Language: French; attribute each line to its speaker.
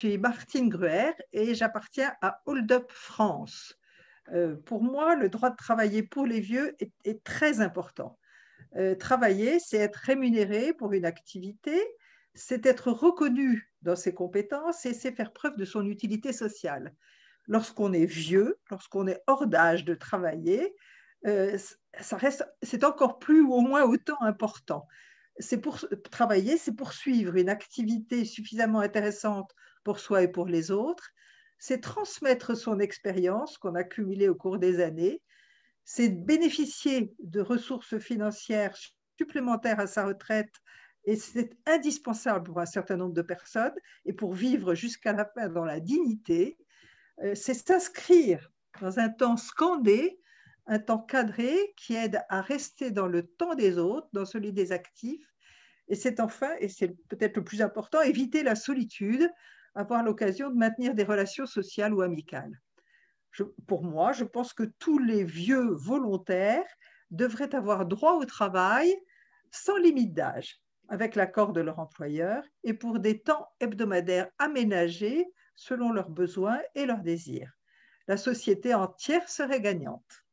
Speaker 1: Je suis Martine Gruer et j'appartiens à Hold Up France. Euh, pour moi, le droit de travailler pour les vieux est, très important. Euh, travailler, c'est être rémunéré pour une activité, c'est être reconnu dans ses compétences et c'est faire preuve de son utilité sociale. Lorsqu'on est vieux, lorsqu'on est hors d'âge de travailler, euh, c'est encore plus ou au moins autant important. C'est pour travailler, c'est poursuivre une activité suffisamment intéressante pour soi et pour les autres, c'est transmettre son expérience qu'on a cumulée au cours des années, c'est bénéficier de ressources financières supplémentaires à sa retraite et c'est indispensable pour un certain nombre de personnes et pour vivre jusqu'à la fin dans la dignité, euh, c'est s'inscrire dans un temps scandé, un temps cadré qui aide à rester dans le temps des autres, dans celui des actifs. Et c'est enfin, et c'est peut-être le plus important, éviter la solitude, avoir l'occasion de maintenir des relations sociales ou amicales. pour moi, je pense que tous les vieux volontaires devraient avoir droit au travail sans limite d'âge, avec l'accord de leur employeur et pour des temps hebdomadaires aménagés selon leurs besoins et leurs désirs. La société entière serait gagnante.